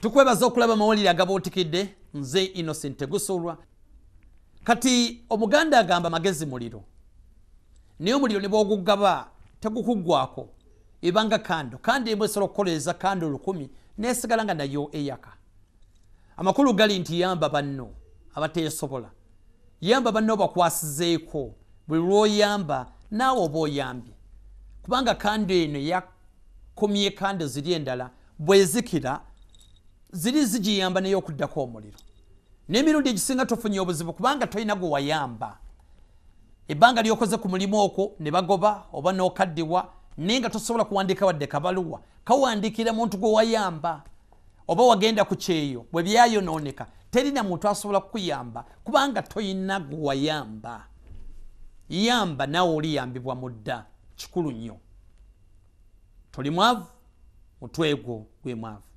tukwebaza okulaba amawulire agabootikidde nze innocent gusulwa kati omuganda agamba magezi muliro naye omuliro ne bwogugaba tegukuggwako ebanga kando kandi embwa esobola okukoleeza kando lukumi nesigala nga nayo eyaka amakulu gali nti yamba banno abateesobola yamba banno bakwasizeeko buli lwoyamba naawe oba oyambye kubanga kando eno yakumye kando ziri endala bwezikira ziri zigiyamba naye okuddako omuliro n'emirundi egisinga tofunye obuzibu kubanga tolina gwewayamba ebbanga lyokoze ku mulimu okwo ne bagoba oba n'okaddibwa naye nga tosobola kuwandiika wadde kabaluwa kawandiikira muntu gwewayamba oba wagenda ku kyeyo bwe byayonooneka terina muntu asobola kukuyamba kubanga tolina gwewayamba yamba naawe oliyambibwa mu dda kikulu nnyo toli mwavu mutwe gwo gwe mwavu